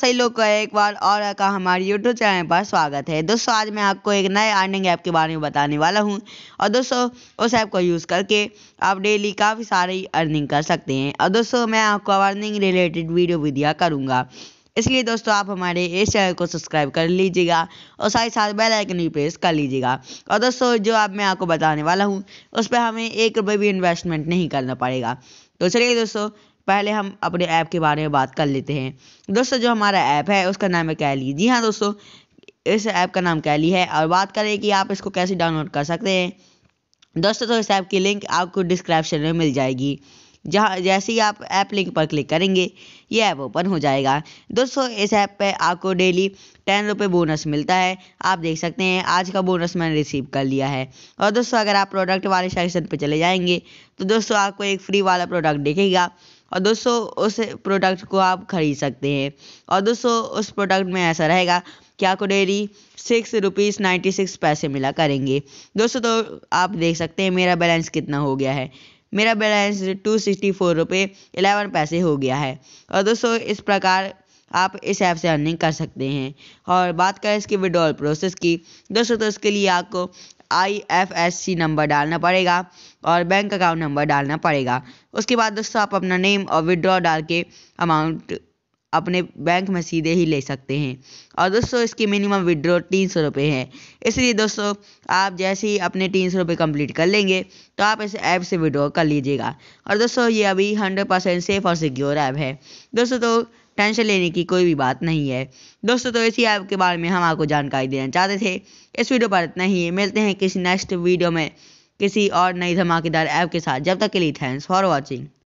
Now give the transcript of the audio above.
सही लोग का एक बार और का हमारे YouTube चैनल पर स्वागत है दोस्तों आज मैं आपको एक नए अर्निंग ऐप के बारे में बताने वाला हूँ और दोस्तों उस ऐप को यूज़ करके आप डेली काफ़ी सारी अर्निंग कर सकते हैं और दोस्तों मैं आपको अर्निंग रिलेटेड वीडियो भी दिया करूँगा इसलिए दोस्तों आप हमारे इस चैनल को सब्सक्राइब कर लीजिएगा और साथ ही साथ बेलाइकन भी प्रेस कर लीजिएगा और दोस्तों जो आप मैं आपको बताने वाला हूँ उस पर हमें एक रुपये भी इन्वेस्टमेंट नहीं करना पड़ेगा तो चलिए दोस्तों पहले हम अपने ऐप के बारे में बात कर लेते हैं दोस्तों जो हमारा ऐप है उसका नाम है कैली जी हाँ दोस्तों इस ऐप का नाम कैली है और बात करें कि आप इसको कैसे डाउनलोड कर सकते हैं दोस्तों तो इस ऐप की लिंक आपको डिस्क्रिप्शन में मिल जाएगी जहाँ जैसे ही आप ऐप लिंक पर क्लिक करेंगे ये ऐप ओपन हो जाएगा दोस्तों इस ऐप पे आपको डेली टेन रुपये बोनस मिलता है आप देख सकते हैं आज का बोनस मैंने रिसीव कर लिया है और दोस्तों अगर आप प्रोडक्ट वाले सेक्शन पे चले जाएंगे तो दोस्तों आपको एक फ्री वाला प्रोडक्ट दिखेगा और दोस्तों उस प्रोडक्ट को आप खरीद सकते हैं और दोस्तों उस प्रोडक्ट में ऐसा रहेगा कि आपको daily six rupees ninety six पैसे मिला करेंगे दोस्तों तो आप देख सकते हैं मेरा बैलेंस कितना हो गया है मेरा बैलेंस टू सिक्सटी फोर रुपये एलेवन पैसे हो गया है और दोस्तों इस प्रकार आप इस ऐप से अर्निंग कर सकते हैं और बात करें इसकी विड्रॉल प्रोसेस की दोस्तों तो इसके लिए आपको I F S C number डालना पड़ेगा और बैंक अकाउंट नंबर डालना पड़ेगा उसके बाद दोस्तों आप अपना नेम और विड्रॉ डाल के अमाउंट अपने बैंक में सीधे ही ले सकते हैं और दोस्तों इसकी मिनिमम विड्रॉ तीन सौ रुपये है इसलिए दोस्तों आप जैसे ही अपने तीन सौ रुपये कम्प्लीट कर लेंगे तो आप इस ऐप से विड्रॉ कर लीजिएगा और दोस्तों ये अभी हंड्रेड परसेंट सेफ और सिक्योर ऐप है दोस्तों तो टेंशन लेने की कोई भी बात नहीं है दोस्तों तो इसी ऐप के बारे में हम आपको जानकारी देना चाहते थे इस वीडियो पर इतना ही मिलते हैं किसी नेक्स्ट वीडियो में किसी और नई धमाकेदार ऐप के साथ जब तक के लिए थैंक्स फॉर वॉचिंग